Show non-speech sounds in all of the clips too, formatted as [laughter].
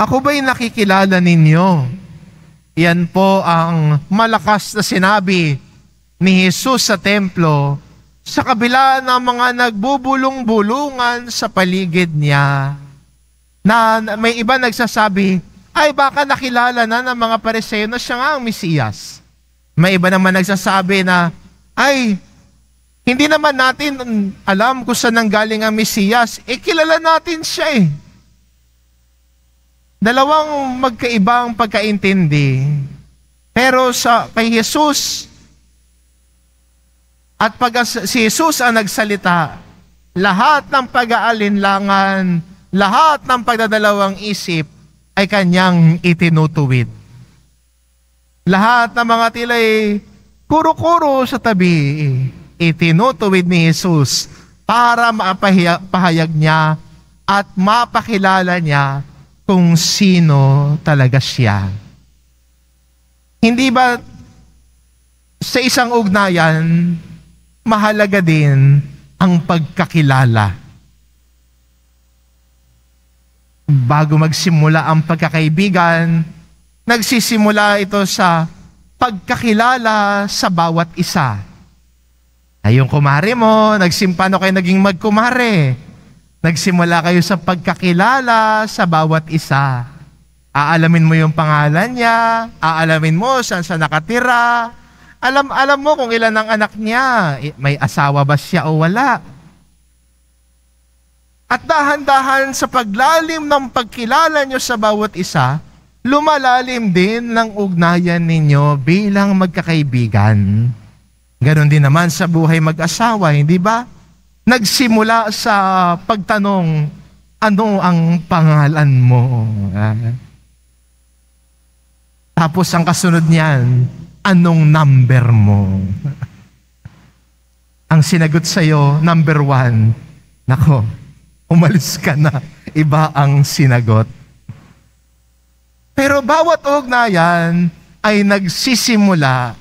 Ako ba'y nakikilala ninyo? Yan po ang malakas na sinabi ni Jesus sa templo sa kabila ng mga nagbubulong-bulungan sa paligid niya. Na may iba nagsasabi, ay baka nakilala na ng mga pareseyo na siya nga ang Mesiyas. May iba naman nagsasabi na, ay, hindi naman natin alam kung saan nanggaling ang Mesiyas, eh kilala natin siya eh. Dalawang magkaibang pagkaintindi. Pero sa kay Jesus, at pag si Jesus ang nagsalita, lahat ng pag-aalinlangan, lahat ng pagdadalawang isip ay kanyang itinutuwid. Lahat ng mga tila'y kuro-kuro sa tabi, itinutuwid ni Jesus para mapahayag niya at mapakilala niya kung sino talaga siya. Hindi ba sa isang ugnayan, mahalaga din ang pagkakilala? Bago magsimula ang pagkakaibigan, nagsisimula ito sa pagkakilala sa bawat isa. Ay, kumare mo, nagsimpa na kayo naging magkumare Nagsimula kayo sa pagkakilala sa bawat isa. Aalamin mo yung pangalan niya, aalamin mo saan siya nakatira, alam, alam mo kung ilan ang anak niya, may asawa ba siya o wala. At dahan-dahan sa paglalim ng pagkilala niyo sa bawat isa, lumalalim din ng ugnayan ninyo bilang magkakaibigan. Ganon din naman sa buhay mag-asawa, hindi ba? nagsimula sa pagtanong, ano ang pangalan mo? Ah. Tapos ang kasunod niyan, anong number mo? [laughs] ang sinagot sa'yo, number one, nako, umalis ka na. Iba ang sinagot. Pero bawat ugnayan ay nagsisimula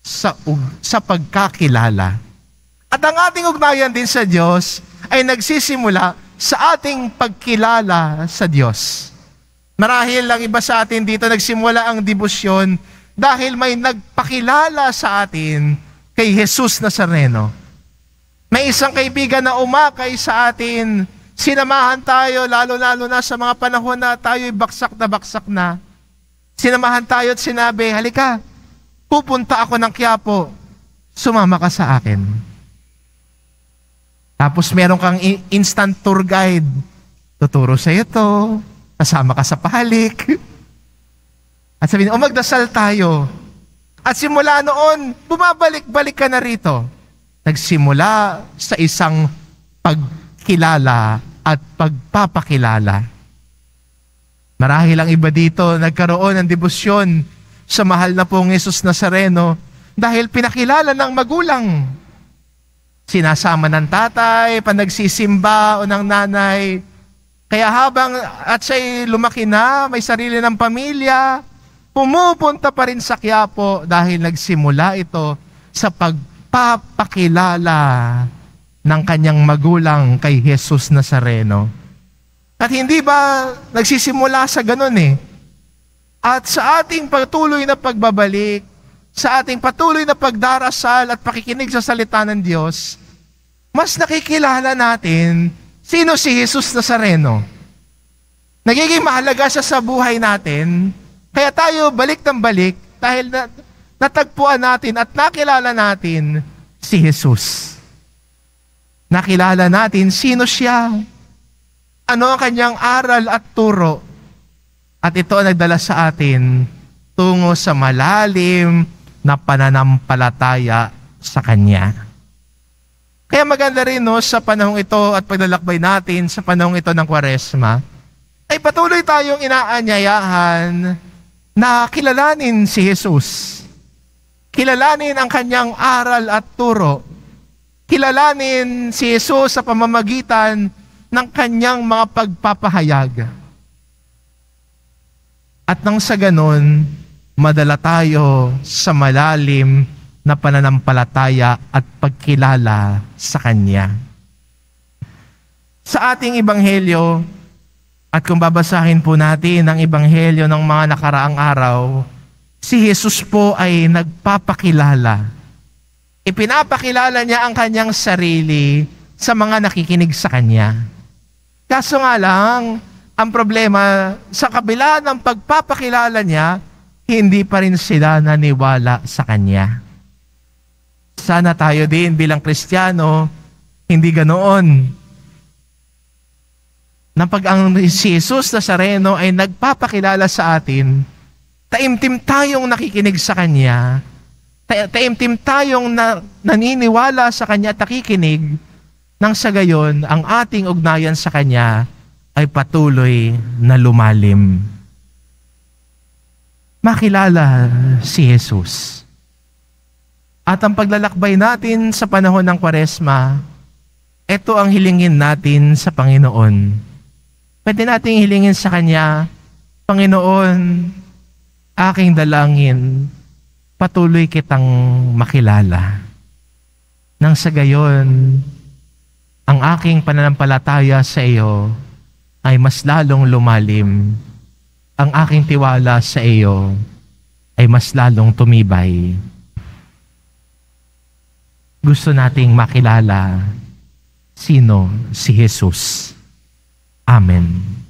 sa, sa pagkakilala at ang ating ugnayan din sa Diyos ay nagsisimula sa ating pagkilala sa Diyos. Marahil ang iba sa atin dito nagsimula ang debosyon dahil may nagpakilala sa atin kay Jesus Nazareno. May isang kaibigan na umakay sa atin, sinamahan tayo lalo-lalo na sa mga panahon na tayo'y baksak na baksak na. Sinamahan tayo at sinabi, halika, pupunta ako ng Quiapo, sumama ka sa akin. Tapos meron kang instant tour guide. Tuturo sa ito, kasama ka sa palik. At sabihin, o magdasal tayo. At simula noon, bumabalik-balik ka na rito. Nagsimula sa isang pagkilala at pagpapakilala. Marahil ang iba dito nagkaroon ng debosyon sa mahal na pong Yesus Nazareno dahil pinakilala ng magulang sinasama ng tatay, panagsisimba o ng nanay. Kaya habang at siya'y lumaki na, may sarili ng pamilya, pumupunta pa rin sa Quiapo dahil nagsimula ito sa pagpapakilala ng kanyang magulang kay Jesus Nazareno. At hindi ba nagsisimula sa ganun eh? At sa ating patuloy na pagbabalik sa ating patuloy na pagdarasal at pakikinig sa salita ng Diyos, mas nakikilala natin sino si Jesus Nazareno. Nagiging mahalaga siya sa buhay natin, kaya tayo balik ng balik dahil na, natagpuan natin at nakilala natin si Jesus. Nakilala natin sino siya, ano ang kanyang aral at turo, at ito ang nagdala sa atin tungo sa malalim na pananampalataya sa Kanya. Kaya maganda rin no, sa panahong ito at paglalakbay natin sa panahong ito ng Kwaresma, ay patuloy tayong inaanyayahan na kilalanin si Jesus. Kilalanin ang kanyang aral at turo. Kilalanin si Jesus sa pamamagitan ng kanyang mga pagpapahayag. At nang sa ganon, madala tayo sa malalim na pananampalataya at pagkilala sa Kanya. Sa ating Ibanghelyo, at kung babasahin po natin ang Ibanghelyo ng mga nakaraang araw, si Jesus po ay nagpapakilala. Ipinapakilala niya ang kanyang sarili sa mga nakikinig sa kanya. Kaso nga lang, ang problema, sa kabila ng pagpapakilala niya, hindi pa rin sila naniwala sa Kanya. Sana tayo din bilang Kristiyano, hindi ganoon. Na pag ang si Jesus Nazareno ay nagpapakilala sa atin, taimtim tayong nakikinig sa Kanya, taimtim tayong na, naniniwala sa Kanya at nakikinig, nang sa gayon, ang ating ugnayan sa Kanya ay patuloy na lumalim makilala si Jesus. At ang paglalakbay natin sa panahon ng Kwaresma, ito ang hilingin natin sa Panginoon. Pwede nating hilingin sa Kanya, Panginoon, aking dalangin, patuloy kitang makilala. Nang sa gayon, ang aking pananampalataya sa iyo ay mas lalong lumalim ang aking tiwala sa iyo ay mas lalong tumibay. Gusto nating makilala sino si Jesus. Amen.